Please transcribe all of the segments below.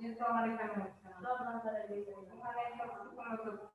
Dietro manifestazione. Dopo andare dietro. Manifestazione.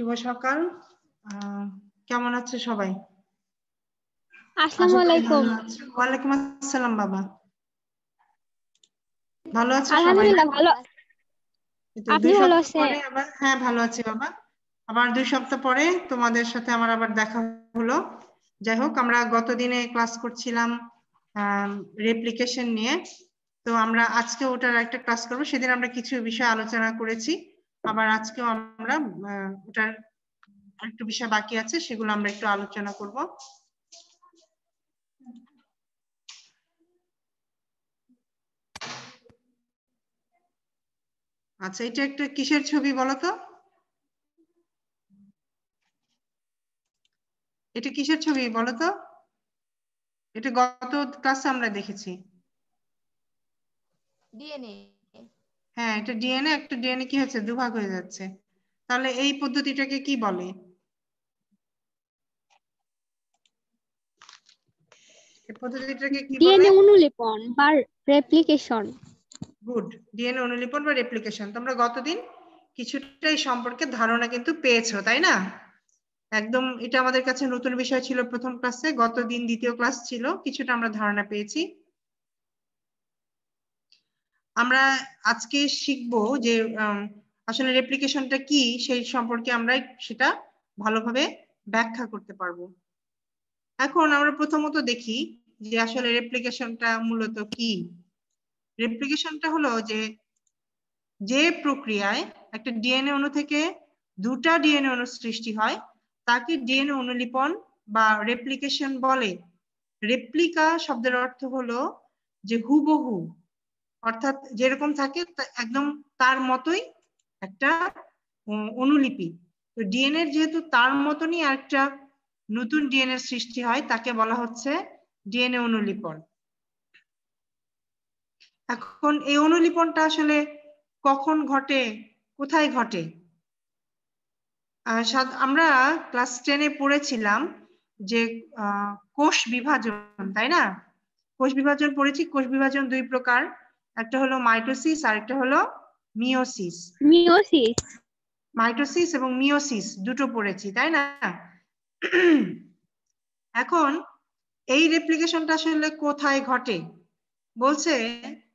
শুভ সকাল কেমন আছে সবাই আসসালাম বাবা ভালো হ্যাঁ ভালো বাবা আবার দুই সপ্তাহ পরে তোমাদের সাথে আমার আবার দেখা হলো যাই হোক আমরা গতদিনে ক্লাস করছিলাম রেপ্লিকেশন নিয়ে তো আমরা আজকে ওটার একটা ক্লাস করবো সেদিন আমরা কিছু বিষয় আলোচনা করেছি আবার আজকেও আমরা ওটার একটু বিষয় বাকি আছে সেগুলো আমরা একটু আলোচনা করব আচ্ছা এটা একটা কিসের ছবি বলতো এটা কিসের ছবি বলতো এটা গত ক্লাসে আমরা দেখেছি ডিএনএ হ্যাঁ এটা ডিএনএ একটা ডিএনএ কি হচ্ছে দুভাগ হয়ে যাচ্ছে তাহলে এই পদ্ধতিটাকে কি বলে অনুলিপন বা রেপ্লিকেশন কিছুটা সম্পর্কে ধারণা কিন্তু পেয়েছো তাই না একদম এটা আমাদের কাছে নতুন বিষয় ছিল প্রথম ক্লাসে গত দিন দ্বিতীয় ক্লাস ছিল কিছুটা আমরা ধারণা পেয়েছি আমরা আজকে শিখব যে আসলে রেপ্লিকেশনটা কি সেই সম্পর্কে আমরা সেটা ভালোভাবে ব্যাখ্যা করতে পারবো এখন আমরা প্রথমত দেখি যে আসলে রেপ্লিকেশনটা মূলত কি রেপ্লিকেশনটা হলো যে যে প্রক্রিয়ায় একটা ডিএনএ অণু থেকে দুটা ডিএনএ অণু সৃষ্টি হয় তাকে ডিএনএ অনুলিপন বা রেপ্লিকেশন বলে রেপ্লিকা শব্দের অর্থ হলো যে হুবহু অর্থাৎ যেরকম থাকে একদম তার মতোই একটা অনুলিপি তো ডিএনএ যেহেতু তার মতনই একটা নতুন ডিএনএ সৃষ্টি হয় তাকে বলা হচ্ছে ডিএনএ অনুলিপন এখন এই অনুলিপনটা আসলে কখন ঘটে কোথায় ঘটে আমরা ক্লাস টেনে পড়েছিলাম যে কোষ বিভাজন তাই না কোষ বিভাজন পড়েছি কোষ বিভাজন দুই প্রকার একটা হলো মাইটোসিস আর একটা হলো মিওসিস মিওসিস মাইটোসিস এবং মিওসিস দুটো পড়েছি তাই না এখন এই রেপ্লিকেশনটা আসলে কোথায় ঘটে বলছে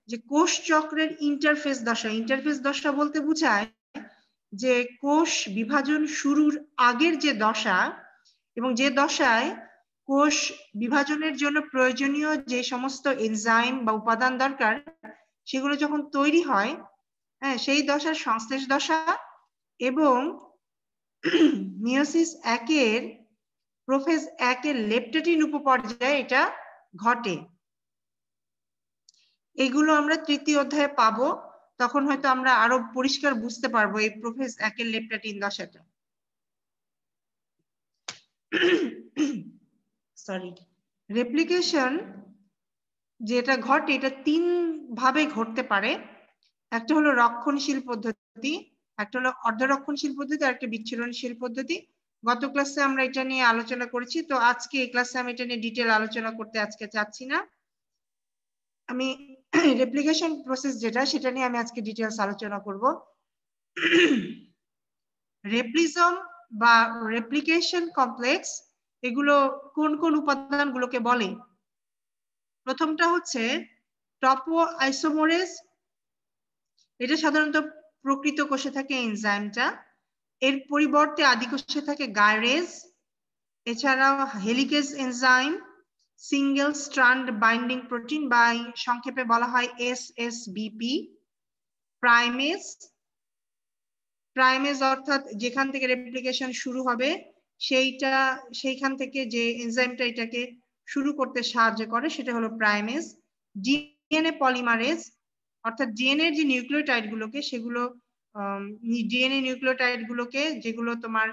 যে কোষ চক্রের ইন্টারফেস দশা ইন্টারফেস দশা বলতে বোঝায় যে কোষ বিভাজন শুরুর আগের যে দশা এবং যে দশায় কোষ বিভাজনের জন্য প্রয়োজনীয় যে সমস্ত এনজাইম বা উপাদান দরকার সেগুলো যখন তৈরি হয় হ্যাঁ সেই দশার সংশ্লেষ দশা এবং মিওসিস একের প্রোফেজ একের লেপটেটিন উপপর্যায়ে এটা ঘটে এগুলো আমরা তৃতীয় অধ্যায়ে পাবো তখন হয়তো আমরা আরো পরিষ্কার বুঝতে পারবো এই প্রোফেজ একের লেপটেটিন দশাটা সরি রেপ্লিকেশন যেটা ঘটে এটা তিন ভাবে ঘটতে পারে একটা হলো রক্ষণশীল পদ্ধতি একটা হলো অর্ধরক্ষণশীল পদ্ধতি আর একটা বিচ্ছিন্নশীল পদ্ধতি গত ক্লাসে আমরা এটা নিয়ে আলোচনা করেছি তো আজকে এই ক্লাসে আমি এটা নিয়ে ডিটেল আলোচনা করতে আজকে চাচ্ছি না আমি রেপ্লিকেশন প্রসেস যেটা সেটা নিয়ে আমি আজকে ডিটেলস আলোচনা করব রেপ্লিজম বা রেপ্লিকেশন কমপ্লেক্স এগুলো কোন কোন উপাদানগুলোকে বলে প্রথমটা হচ্ছে টপো আইসোমোরেজ এটা সাধারণত প্রকৃত কোষে থাকে এনজাইমটা এর পরিবর্তে আদি কোষে থাকে গায়রেজ এছাড়াও helicase enzyme single strand binding protein বা সংক্ষেপে বলা হয় S S B P primase primase অর্থাৎ যেখান থেকে রেপ্লিকেশন শুরু হবে সেইটা সেইখান থেকে যে এনজাইমটা এটাকে শুরু করতে সাহায্য করে সেটা হলো প্রাইমেজ ডিএনএ পলিমারেজ অর্থাৎ ডিএনএ যে নিউক্লিওটাইড গুলোকে সেগুলো ডিএনএ নিউক্লিওটাইড গুলোকে যেগুলো তোমার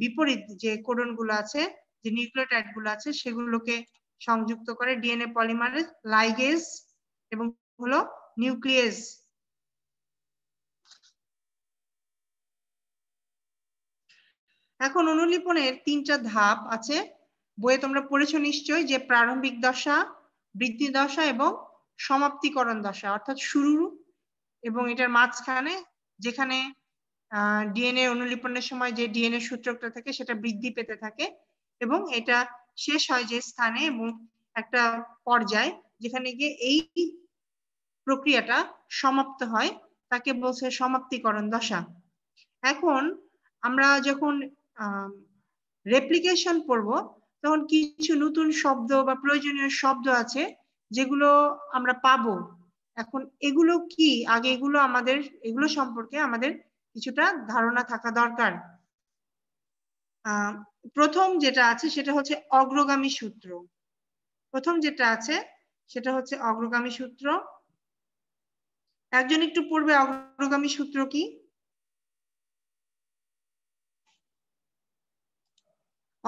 বিপরীত যে কোডন গুলো আছে যে নিউক্লিওটাইড গুলো আছে সেগুলোকে সংযুক্ত করে ডিএনএ পলিমারেজ লাইগেজ এবং হলো নিউক্লিয়াস এখন অনুলিপনের তিনটা ধাপ আছে বইয়ে তোমরা পড়েছো নিশ্চয় যে প্রারম্ভিক দশা বৃদ্ধি দশা এবং সমাপ্তিকরণ দশা অর্থাৎ শুরু এবং এটার মাঝখানে যেখানে ডিএনএ অনুলিপনের সময় যে ডিএনএ সূত্রকটা থাকে সেটা বৃদ্ধি পেতে থাকে এবং এটা শেষ হয় যে স্থানে এবং একটা পর্যায় যেখানে গিয়ে এই প্রক্রিয়াটা সমাপ্ত হয় তাকে বলছে সমাপ্তিকরণ দশা এখন আমরা যখন রেপ্লিকেশন পড়বো তখন কিছু নতুন শব্দ বা প্রয়োজনীয় শব্দ আছে যেগুলো আমরা পাবো এখন এগুলো কি আগে এগুলো আমাদের এগুলো সম্পর্কে আমাদের কিছুটা ধারণা থাকা দরকার প্রথম যেটা আছে সেটা হচ্ছে অগ্রগামী সূত্র প্রথম যেটা আছে সেটা হচ্ছে অগ্রগামী সূত্র একজন একটু পড়বে অগ্রগামী সূত্র কি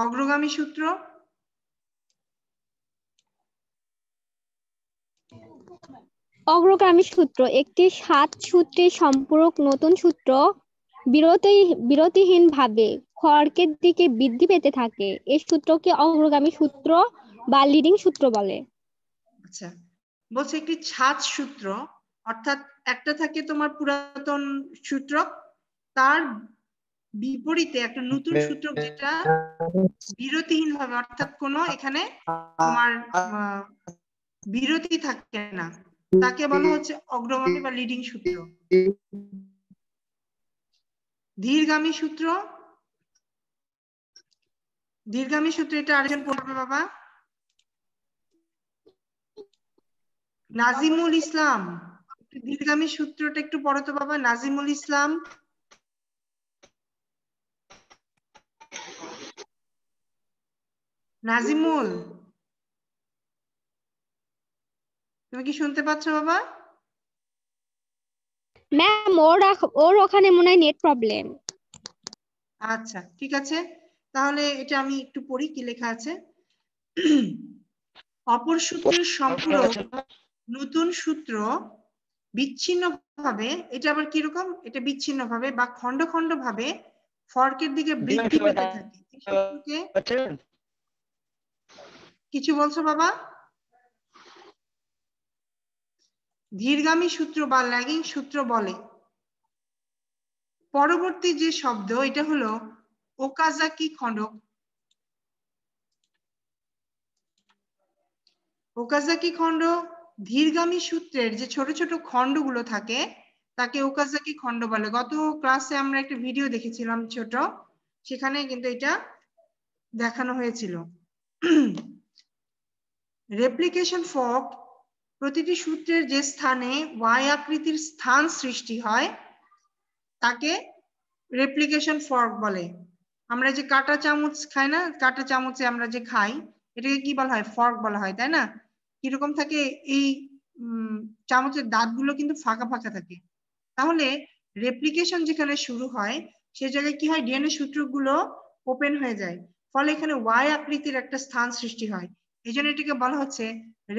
অগ্রগামী সূত্র অগ্রগামী সূত্র একটি সাত সূত্রের সম্পূরক নতুন সূত্র বিরতি বিরতিহীন ভাবে খড়কের দিকে বৃদ্ধি পেতে থাকে এই সূত্রকে অগ্রগামী সূত্র বা লিডিং সূত্র বলে আচ্ছা বলছে একটি ছাদ সূত্র অর্থাৎ একটা থাকে তোমার পুরাতন সূত্র তার বিপরীতে একটা নতুন সূত্র যেটা বিরতিহীন ভাবে অর্থাৎ কোন এখানে তোমার বিরতি থাকে না তাকে বলা হচ্ছে অগ্রগামী বা লিডিং সূত্র ধীরগামী সূত্র ধীরগামী সূত্র এটা আরেকজন পড়বে বাবা নাজিমুল ইসলাম দীর্ঘামী সূত্রটা একটু পড়তো বাবা নাজিমুল ইসলাম নাজিমুল তুমি কি শুনতে পাচ্ছ বাবা ম্যাম ওর ওর ওখানে মনে হয় নেট প্রবলেম আচ্ছা ঠিক আছে তাহলে এটা আমি একটু পড়ি কি লেখা আছে অপর সূত্রের সম্পূরক নতুন সূত্র বিচ্ছিন্ন ভাবে এটা আবার কিরকম এটা বিচ্ছিন্ন ভাবে বা খন্ড খন্ড ভাবে ফর্কের দিকে বৃদ্ধি পেতে থাকে কিছু বলছো বাবা ধীরগামী সূত্র বা ল্যাগিং সূত্র বলে পরবর্তী যে শব্দ এটা হলো ওকাজাকি খণ্ডক ওকাজাকি খণ্ড ধীরগামী সূত্রের যে ছোট ছোট খণ্ডগুলো থাকে তাকে ওকাজাকি খণ্ড বলে গত ক্লাসে আমরা একটা ভিডিও দেখেছিলাম ছোট সেখানে কিন্তু এটা দেখানো হয়েছিল রেপ্লিকেশন ফর্ক প্রতিটি সূত্রের যে স্থানে ওয়াই আকৃতির স্থান সৃষ্টি হয় তাকে রেপ্লিকেশন ফর্ক বলে আমরা যে কাটা চামচ খাই না কাটা চামচে আমরা যে খাই এটাকে কি বলা হয় ফর্ক বলা হয় তাই না কিরকম থাকে এই চামচের দাঁতগুলো কিন্তু ফাঁকা ফাঁকা থাকে তাহলে রেপ্লিকেশন যেখানে শুরু হয় সে জায়গায় কি হয় ডিএনএ সূত্রগুলো ওপেন হয়ে যায় ফলে এখানে ওয়াই আকৃতির একটা স্থান সৃষ্টি হয় এই জন্য এটিকে বলা হচ্ছে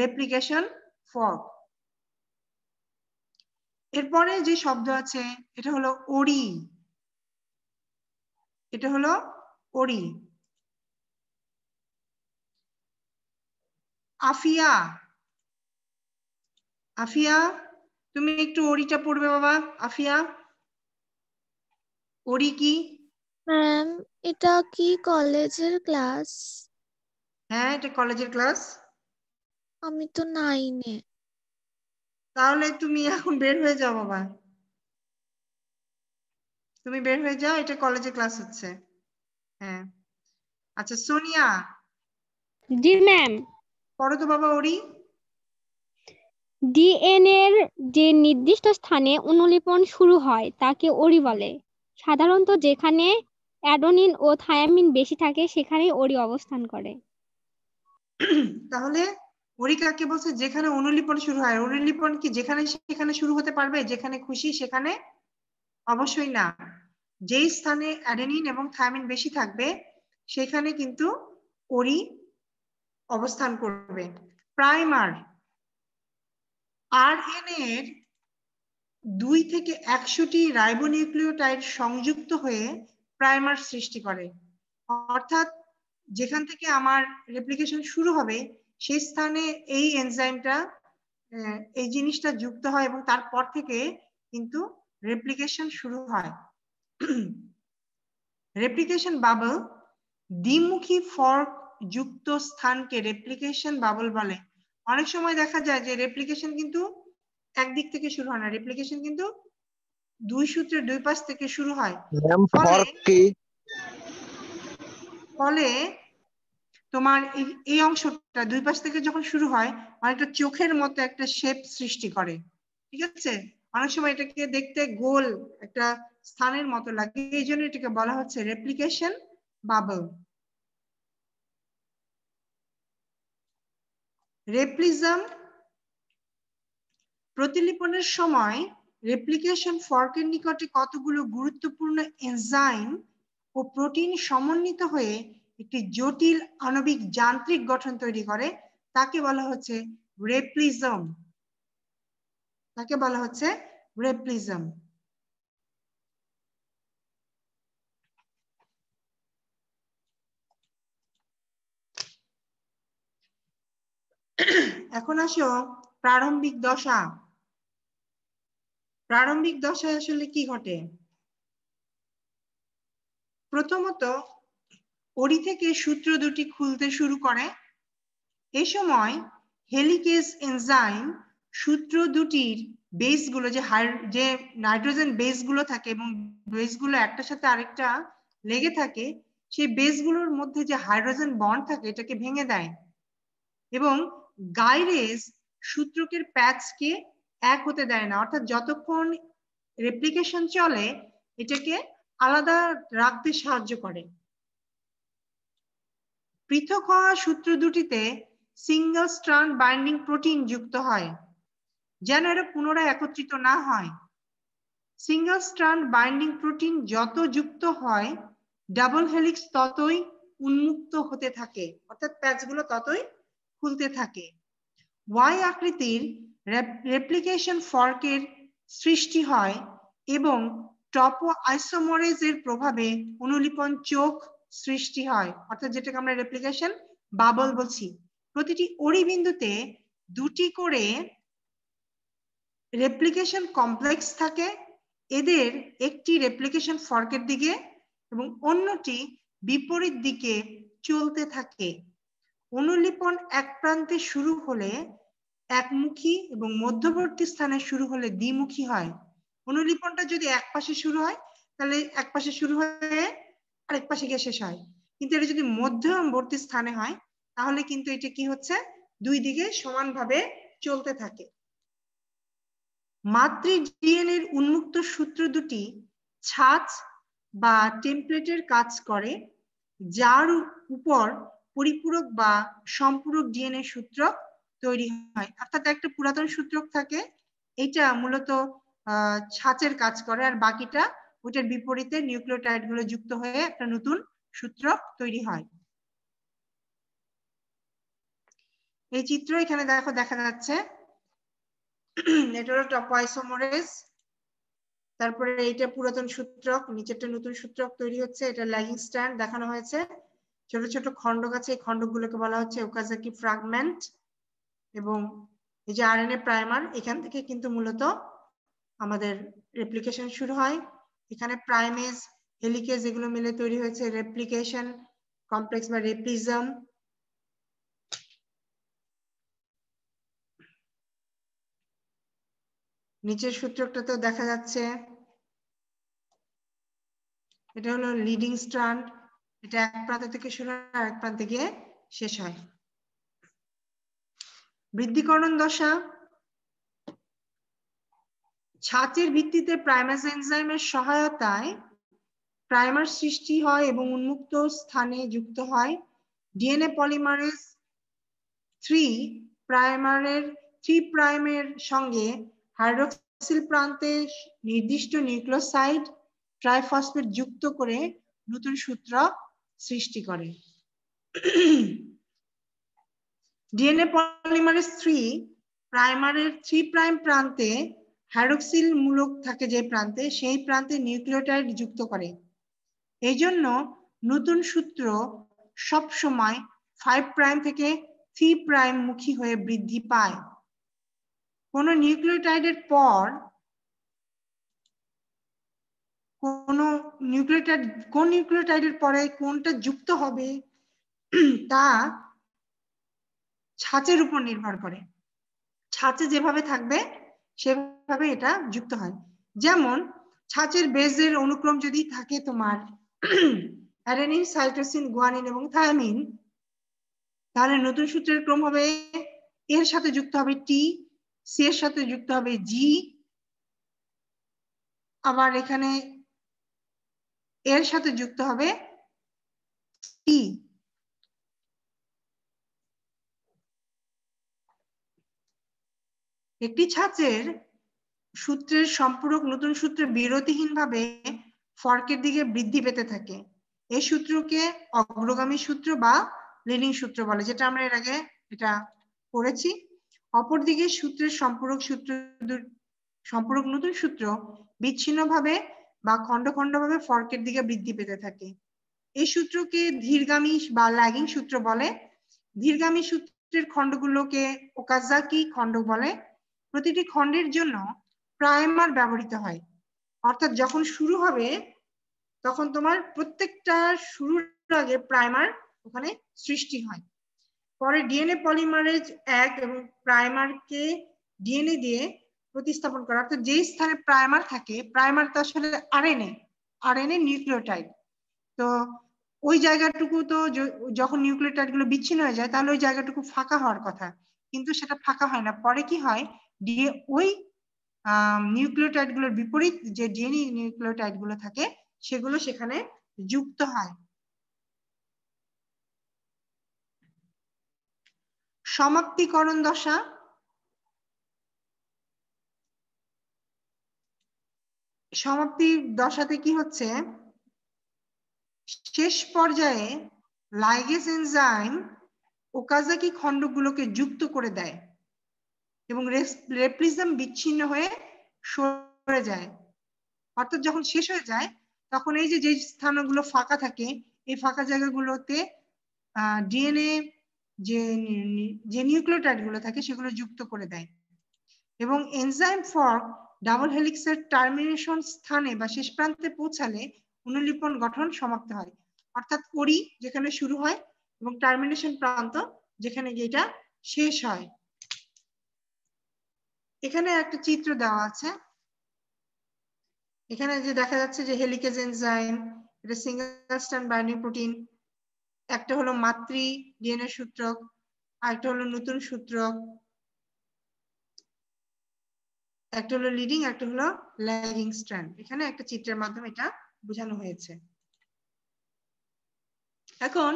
রেপ্লিকেশন ফগ এরপরে যে শব্দ আছে এটা হলো ওড়ি এটা হলো ওড়ি আফিয়া আফিয়া তুমি একটু ওড়িটা পড়বে বাবা আফিয়া ওড়ি কি ম্যাম এটা কি কলেজের ক্লাস হ্যাঁ এটা কলেজের ক্লাস আমি তো নাইনে তাহলে তুমি এখন বের হয়ে যাও বাবা তুমি বের হয়ে যাও এটা ক্লাস হচ্ছে হ্যাঁ আচ্ছা সোনিয়া জি ম্যাম পড়ো তো বাবা ওরি ডিএনএ এর যে নির্দিষ্ট স্থানে অনুলিপন শুরু হয় তাকে ওরি বলে সাধারণত যেখানে অ্যাডোনিন ও থায়ামিন বেশি থাকে সেখানেই ওরি অবস্থান করে তাহলে হরিকাকে বলছে যেখানে অনুলিপন শুরু হয় অনুলিপন কি যেখানে সেখানে শুরু হতে পারবে যেখানে খুশি সেখানে অবশ্যই না যেই স্থানে অ্যাডেনিন এবং থায়ামিন বেশি থাকবে সেখানে কিন্তু ওরি অবস্থান করবে প্রাইমার আর এর দুই থেকে একশোটি রাইবোনিউক্লিওটাইড সংযুক্ত হয়ে প্রাইমার সৃষ্টি করে অর্থাৎ যেখান থেকে আমার রেপ্লিকেশন শুরু হবে সেই স্থানে এই এনজাইমটা এই জিনিসটা যুক্ত হয় এবং তারপর থেকে কিন্তু রেপ্লিকেশন শুরু হয় রেপ্লিকেশন বাবল দ্বিমুখী ফর্ক যুক্ত স্থানকে রেপ্লিকেশন বাবল বলে অনেক সময় দেখা যায় যে রেপ্লিকেশন কিন্তু একদিক থেকে শুরু হয় না রেপ্লিকেশন কিন্তু দুই সূত্রে দুই পাশ থেকে শুরু হয় ফলে তোমার এই অংশটা দুই পাশ থেকে যখন শুরু হয় অনেকটা চোখের মতো একটা শেপ সৃষ্টি করে ঠিক আছে অনেক সময় এটাকে দেখতে গোল একটা স্থানের মতো লাগে এই জন্য এটাকে বলা হচ্ছে রেপ্লিকেশন বাবল রেপ্লিজম প্রতিলিপনের সময় রেপ্লিকেশন ফর্কের নিকটে কতগুলো গুরুত্বপূর্ণ এনজাইম ও প্রোটিন সমন্বিত হয়ে একটি জটিল আণবিক যান্ত্রিক গঠন তৈরি করে তাকে বলা হচ্ছে রেপ্লিজম তাকে বলা হচ্ছে রেপ্লিজম এখন আসো প্রারম্ভিক দশা প্রারম্ভিক দশায় আসলে কি ঘটে প্রথমত ওড়ি থেকে সূত্র দুটি খুলতে শুরু করে এ সময় হেলিকেজ এনজাইম সূত্র দুটির বেসগুলো যে হাই যে নাইট্রোজেন বেসগুলো থাকে এবং বেসগুলো একটার সাথে আরেকটা লেগে থাকে সেই বেসগুলোর মধ্যে যে হাইড্রোজেন বন্ড থাকে এটাকে ভেঙে দেয় এবং গাইরেজ সূত্রকের প্যাচকে এক হতে দেয় না অর্থাৎ যতক্ষণ রেপ্লিকেশন চলে এটাকে আলাদা রাখতে সাহায্য করে পৃথক হওয়া সূত্র দুটিতে সিঙ্গেল স্ট্রান বাইন্ডিং প্রোটিন যুক্ত হয় যেন এরা পুনরায় একত্রিত না হয় সিঙ্গেল স্ট্রান বাইন্ডিং প্রোটিন যত যুক্ত হয় ডাবল হেলিক্স ততই উন্মুক্ত হতে থাকে অর্থাৎ প্যাচগুলো ততই খুলতে থাকে ওয়াই আকৃতির রেপ্লিকেশন ফর্কের সৃষ্টি হয় এবং টপো আইসোমরেজের প্রভাবে অনুলিপন চোখ সৃষ্টি হয় অর্থাৎ যেটাকে আমরা রেপ্লিকেশন বাবল বলছি প্রতিটি অরিবিন্দুতে দুটি করে রেপ্লিকেশন কমপ্লেক্স থাকে এদের একটি রেপ্লিকেশন ফর্কের দিকে এবং অন্যটি বিপরীত দিকে চলতে থাকে অনুলিপন এক প্রান্তে শুরু হলে একমুখী এবং মধ্যবর্তী স্থানে শুরু হলে দ্বিমুখী হয় অনুলিপনটা যদি এক পাশে শুরু হয় তাহলে এক পাশে শুরু হয়ে আরেক পাশে গিয়ে শেষ হয় কিন্তু এটা যদি মধ্যবর্তী স্থানে হয় তাহলে কিন্তু এটা কি হচ্ছে দুই দিকে সমানভাবে চলতে থাকে মাতৃ ডিএনএ এর উন্মুক্ত সূত্র দুটি ছাঁচ বা টেমপ্লেটের কাজ করে যার উপর পরিপূরক বা সম্পূরক ডিএনএ সূত্র তৈরি হয় অর্থাৎ একটা পুরাতন সূত্রক থাকে এটা মূলত ছাঁচের কাজ করে আর বাকিটা ওটার বিপরীতে নিউক্লিওটাইড গুলো যুক্ত হয়ে একটা নতুন সূত্র তৈরি হয় এই চিত্র এখানে দেখো দেখা যাচ্ছে তারপরে এটা পুরাতন সূত্রক নিচেরটা নতুন সূত্রক তৈরি হচ্ছে এটা ল্যাগিং স্ট্যান্ড দেখানো হয়েছে ছোট ছোট খণ্ডক আছে এই খণ্ডকগুলোকে বলা হচ্ছে ওকাজাকি ফ্রাগমেন্ট এবং এই যে এ প্রাইমার এখান থেকে কিন্তু মূলত আমাদের রেপ্লিকেশন শুরু হয় এখানে প্রাইমেজ হেলিকেজ এগুলো মিলে তৈরি হয়েছে রেপ্লিকেশন কমপ্লেক্স বা রেপ্লিজম নিচের সূত্রটাতেও দেখা যাচ্ছে এটা হলো লিডিং স্ট্রান্ড এটা এক প্রান্ত থেকে শুরু হয় এক প্রান্তে গিয়ে শেষ হয় বৃদ্ধিকরণ দশা ছাঁচের ভিত্তিতে প্রাইমাস এনজাইমের সহায়তায় প্রাইমার সৃষ্টি হয় এবং উন্মুক্ত স্থানে যুক্ত হয় ডিএনএ পলিমারেজ থ্রি প্রাইমারের থ্রি প্রাইমের সঙ্গে হাইড্রোক্সিল প্রান্তে নির্দিষ্ট নিউক্লোসাইড ট্রাইফসফেট যুক্ত করে নতুন সূত্র সৃষ্টি করে ডিএনএ পলিমারেজ থ্রি প্রাইমারের থ্রি প্রাইম প্রান্তে হ্যারোক্সিল মূলক থাকে যে প্রান্তে সেই প্রান্তে নিউক্লিওটাইড যুক্ত করে এই জন্য নতুন সূত্র সব সময় ফাইভ প্রাইম থেকে থ্রি প্রাইম মুখী হয়ে বৃদ্ধি পায় কোন নিউক্লিওটাইডের পর কোন নিউক্লিওটাইড কোন নিউক্লিওটাইডের পরে কোনটা যুক্ত হবে তা ছাঁচের উপর নির্ভর করে ছাঁচে যেভাবে থাকবে সেভাবে ভাবে এটা যুক্ত হয় যেমন ছাঁচের বেজের অনুক্রম যদি থাকে তোমার অ্যারেনিন সাইটোসিন গুয়ানিন এবং থায়ামিন তাহলে নতুন সূত্রের ক্রম হবে এর সাথে যুক্ত হবে টি সি এর সাথে যুক্ত হবে জি আবার এখানে এর সাথে যুক্ত হবে টি একটি ছাঁচের সূত্রের সম্পূরক নতুন সূত্রে বিরতিহীনভাবে ফর্কের দিকে বৃদ্ধি পেতে থাকে এই সূত্রকে অগ্রগামী সূত্র বা লিডিং সূত্র বলে যেটা আমরা এর আগে এটা করেছি অপরদিকে সূত্রের সম্পূরক সূত্র সম্পূরক নতুন সূত্র বিচ্ছিন্নভাবে বা খণ্ড ভাবে ফর্কের দিকে বৃদ্ধি পেতে থাকে এই সূত্রকে ধীরগামী বা ল্যাগিং সূত্র বলে ধীরগামী সূত্রের খণ্ডগুলোকে ওকাজাকি খণ্ড বলে প্রতিটি খণ্ডের জন্য প্রাইমার ব্যবহৃত হয় অর্থাৎ যখন শুরু হবে তখন তোমার প্রত্যেকটা শুরুর আগে প্রাইমার ওখানে সৃষ্টি হয় পরে ডিএনএ পলিমারেজ এক এবং প্রাইমারকে ডিএনএ দিয়ে প্রতিস্থাপন করা অর্থাৎ যেই স্থানে প্রাইমার থাকে প্রাইমার তো আসলে আরএনএ আরএনএ নিউক্লিওটাইড তো ওই জায়গাটুকু তো যখন নিউক্লিওটাইড গুলো বিচ্ছিন্ন হয়ে যায় তাহলে ওই জায়গাটুকু ফাঁকা হওয়ার কথা কিন্তু সেটা ফাঁকা হয় না পরে কি হয় ডিএ ওই নিউক্লিওটাইড গুলোর বিপরীত যে ডিএনএ নিউক্লিওটাইড গুলো থাকে সেগুলো সেখানে যুক্ত হয় সমাপ্তিকরণ দশা সমাপ্তির দশাতে কি হচ্ছে শেষ পর্যায়ে লাইগেস এনজাইম ওকাজাকি খণ্ডগুলোকে যুক্ত করে দেয় এবং রেপ্লিজম বিচ্ছিন্ন হয়ে সরে যায় অর্থাৎ যখন শেষ হয়ে যায় তখন এই যে যে স্থানগুলো ফাঁকা থাকে এই ফাঁকা জায়গাগুলোতে ডিএনএ যে যে নিউক্লিওটাইড গুলো থাকে সেগুলো যুক্ত করে দেয় এবং এনজাইম ফর্ক ডাবল হেলিক্সের টার্মিনেশন স্থানে বা শেষ প্রান্তে পৌঁছালে অনুলিপন গঠন সমাপ্ত হয় অর্থাৎ করি যেখানে শুরু হয় এবং টার্মিনেশন প্রান্ত যেখানে এটা শেষ হয় এখানে একটা চিত্র দেওয়া আছে এখানে যে দেখা যাচ্ছে যে হেলিকেজ এনজাইম এটা সিঙ্গেল স্ট্যান্ড বাইন্ডিং প্রোটিন একটা হলো মাতৃ ডিএনএ সূত্রক আরেকটা হলো নতুন সূত্রক একটা হলো লিডিং একটা হলো ল্যাগিং স্ট্যান্ড এখানে একটা চিত্রের মাধ্যমে এটা বোঝানো হয়েছে এখন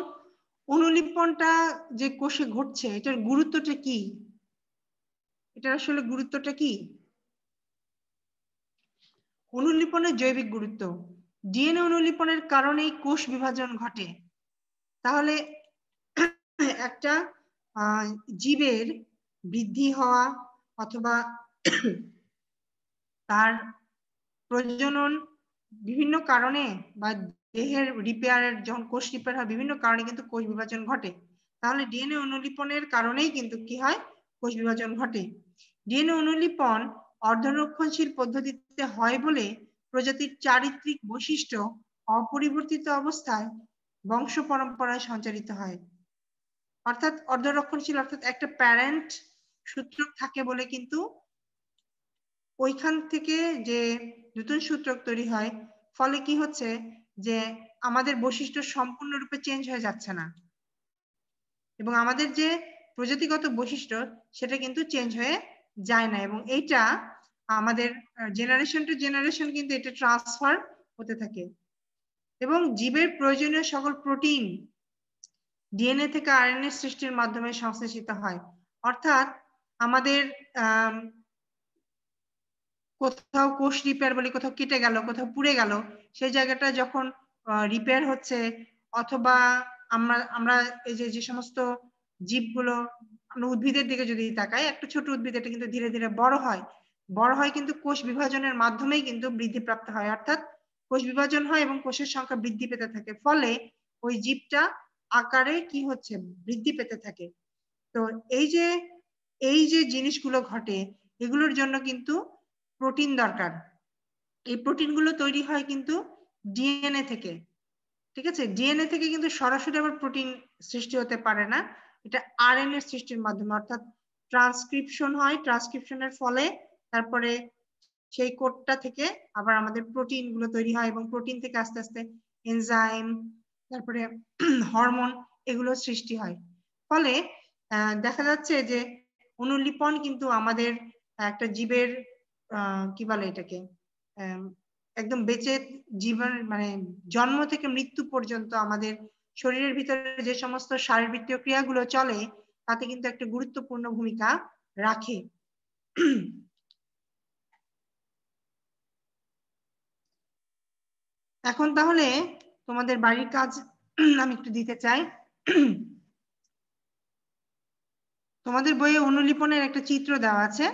অনুলিপনটা যে কোষে ঘটছে এটার গুরুত্বটা কি এটা আসলে গুরুত্বটা কি অনুলিপনের জৈবিক গুরুত্ব ডিএনএ অনুলিপনের কারণেই কোষ বিভাজন ঘটে তাহলে একটা জীবের বৃদ্ধি হওয়া অথবা তার প্রজনন বিভিন্ন কারণে বা দেহের রিপেয়ারের যখন কোষ রিপেয়ার হয় বিভিন্ন কারণে কিন্তু কোষ বিভাজন ঘটে তাহলে ডিএনএ অনুলিপনের কারণেই কিন্তু কি হয় কোষ বিভাজন ঘটে ডিএনএ অনুলিপন অর্ধরক্ষণশীল পদ্ধতিতে হয় বলে প্রজাতির চারিত্রিক বৈশিষ্ট্য অপরিবর্তিত অবস্থায় বংশ পরম্পরায় সঞ্চারিত হয় অর্থাৎ অর্ধরক্ষণশীল অর্থাৎ একটা প্যারেন্ট সূত্র থাকে বলে কিন্তু ওইখান থেকে যে নতুন সূত্রক তৈরি হয় ফলে কি হচ্ছে যে আমাদের বৈশিষ্ট্য সম্পূর্ণরূপে চেঞ্জ হয়ে যাচ্ছে না এবং আমাদের যে প্রজাতিগত বৈশিষ্ট্য সেটা কিন্তু চেঞ্জ হয়ে যায় না এবং এটা আমাদের জেনারেশন টু জেনারেশন কিন্তু এটা ট্রান্সফার হতে থাকে এবং জীবের প্রয়োজনীয় সকল প্রোটিন ডিএনএ থেকে আরএনএ সৃষ্টির মাধ্যমে সংশ্লেষিত হয় অর্থাৎ আমাদের কোথাও কোষ রিপেয়ার বলি কোথাও কেটে গেল কোথাও পুড়ে গেল সেই জায়গাটা যখন রিপেয়ার হচ্ছে অথবা আমরা আমরা এই যে যে সমস্ত জীবগুলো উদ্ভিদের দিকে যদি তাকাই একটা ছোট উদ্ভিদ এটা কিন্তু ধীরে ধীরে বড় হয় বড় হয় কিন্তু কোষ বিভাজনের মাধ্যমেই কিন্তু বৃদ্ধি প্রাপ্ত হয় অর্থাৎ কোষ বিভাজন হয় এবং কোষের সংখ্যা বৃদ্ধি পেতে থাকে ফলে ওই জীবটা আকারে কি হচ্ছে বৃদ্ধি পেতে থাকে তো এই যে এই যে জিনিসগুলো ঘটে এগুলোর জন্য কিন্তু প্রোটিন দরকার এই প্রোটিনগুলো তৈরি হয় কিন্তু ডিএনএ থেকে ঠিক আছে ডিএনএ থেকে কিন্তু সরাসরি আবার প্রোটিন সৃষ্টি হতে পারে না এটা এর সৃষ্টির মাধ্যমে অর্থাৎ ট্রান্সক্রিপশন হয় ট্রান্সক্রিপশনের ফলে তারপরে সেই কোডটা থেকে আবার আমাদের প্রোটিন গুলো তৈরি হয় এবং প্রোটিন থেকে আস্তে আস্তে এনজাইম তারপরে হরমোন এগুলো সৃষ্টি হয় ফলে দেখা যাচ্ছে যে অনুলিপন কিন্তু আমাদের একটা জীবের কি বলে এটাকে একদম বেঁচে জীবন মানে জন্ম থেকে মৃত্যু পর্যন্ত আমাদের শরীরের ভিতরে যে সমস্ত শারীরবৃত্তীয় ক্রিয়াগুলো চলে তাতে কিন্তু একটা গুরুত্বপূর্ণ ভূমিকা রাখে এখন তাহলে তোমাদের বাড়ির কাজ আমি একটু দিতে চাই তোমাদের বইয়ে অনুলিপনের একটা চিত্র দেওয়া আছে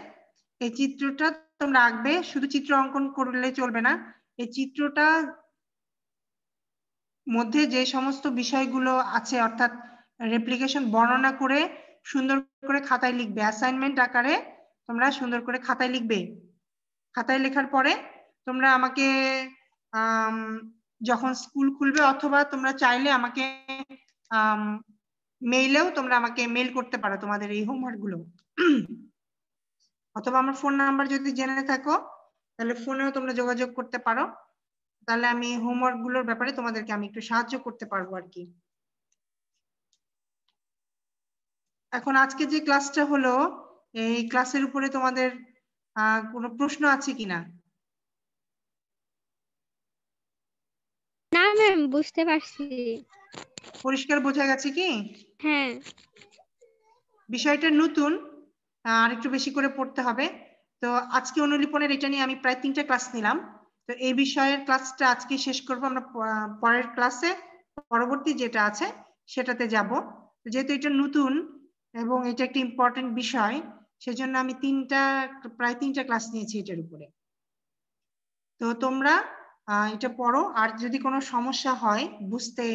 এই চিত্রটা তোমরা আঁকবে শুধু চিত্র অঙ্কন করলে চলবে না এই চিত্রটা মধ্যে যে সমস্ত বিষয়গুলো আছে অর্থাৎ রেপ্লিকেশন বর্ণনা করে সুন্দর করে খাতায় লিখবে অ্যাসাইনমেন্ট আকারে তোমরা সুন্দর করে খাতায় লিখবে খাতায় লেখার পরে তোমরা আমাকে যখন স্কুল খুলবে অথবা তোমরা চাইলে আমাকে মেইলেও তোমরা আমাকে মেইল করতে পারো তোমাদের এই হোমওয়ার্ক গুলো অথবা আমার ফোন নাম্বার যদি জেনে থাকো তাহলে ফোনেও তোমরা যোগাযোগ করতে পারো তাহলে আমি হোমওয়ার্ক গুলোর ব্যাপারে তোমাদেরকে আমি একটু সাহায্য করতে পারবো আর কি এখন আজকে যে ক্লাসটা হলো এই ক্লাসের উপরে তোমাদের কোনো প্রশ্ন আছে কিনা না ম্যাম বুঝতে পারছি পরিষ্কার বোঝা গেছে কি হ্যাঁ বিষয়টা নতুন আর একটু বেশি করে পড়তে হবে তো আজকে অনুলিপনের এটা নিয়ে আমি প্রায় তিনটা ক্লাস নিলাম তো এই বিষয়ের ক্লাসটা আজকে শেষ করব আমরা পরের ক্লাসে পরবর্তী যেটা আছে সেটাতে যাব যেহেতু এটা নতুন এবং এটা একটা ইম্পর্টেন্ট বিষয় সেজন্য আমি তিনটা প্রায় তিনটা ক্লাস নিয়েছি এটার উপরে তো তোমরা এটা পড়ো আর যদি কোনো সমস্যা হয় বুঝতে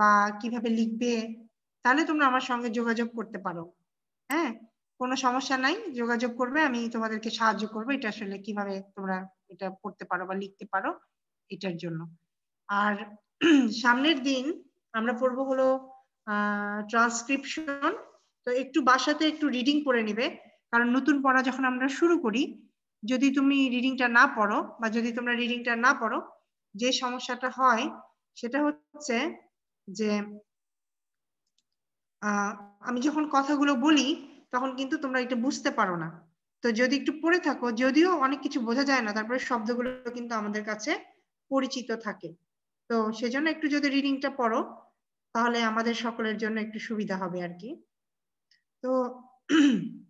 বা কিভাবে লিখবে তাহলে তোমরা আমার সঙ্গে যোগাযোগ করতে পারো হ্যাঁ কোনো সমস্যা নাই যোগাযোগ করবে আমি তোমাদেরকে সাহায্য করবো এটা আসলে কিভাবে তোমরা এটা পড়তে পারো বা লিখতে পারো এটার জন্য আর সামনের দিন আমরা পড়বো হলো ট্রান্সক্রিপশন তো একটু বাসাতে একটু রিডিং করে নেবে কারণ নতুন পড়া যখন আমরা শুরু করি যদি তুমি রিডিংটা না পড়ো বা যদি তোমরা রিডিংটা না পড়ো যে সমস্যাটা হয় সেটা হচ্ছে যে আমি যখন কথাগুলো বলি তখন কিন্তু তোমরা এটা বুঝতে পারো না তো যদি একটু পড়ে থাকো যদিও অনেক কিছু বোঝা যায় না তারপরে শব্দগুলো কিন্তু আমাদের কাছে পরিচিত থাকে তো সেজন্য একটু যদি রিডিংটা পড়ো তাহলে আমাদের সকলের জন্য একটু সুবিধা হবে আর কি তো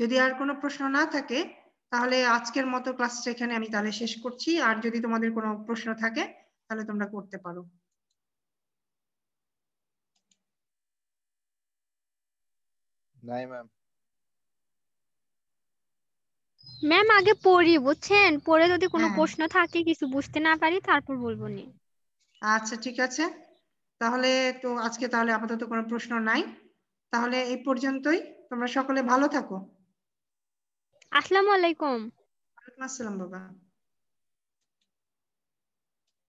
যদি আর কোনো প্রশ্ন না থাকে তাহলে আজকের মতো ক্লাসটা এখানে আমি তাহলে শেষ করছি আর যদি তোমাদের কোনো প্রশ্ন থাকে তাহলে তোমরা করতে পারো নাই ম্যাম ম্যাম আগে পড়ি বুঝছেন পড়ে যদি কোনো হ্যাঁ। প্রশ্ন থাকে কিছু বুঝতে না পারি তারপর বলবো নি আচ্ছা ঠিক আছে তাহলে তো আজকে তাহলে আপাতত কোনো প্রশ্ন নাই তাহলে এই পর্যন্তই তোমরা সকলে ভালো থাকো আসসালামু আলাইকুম আলাইকুম আসসালাম বাবা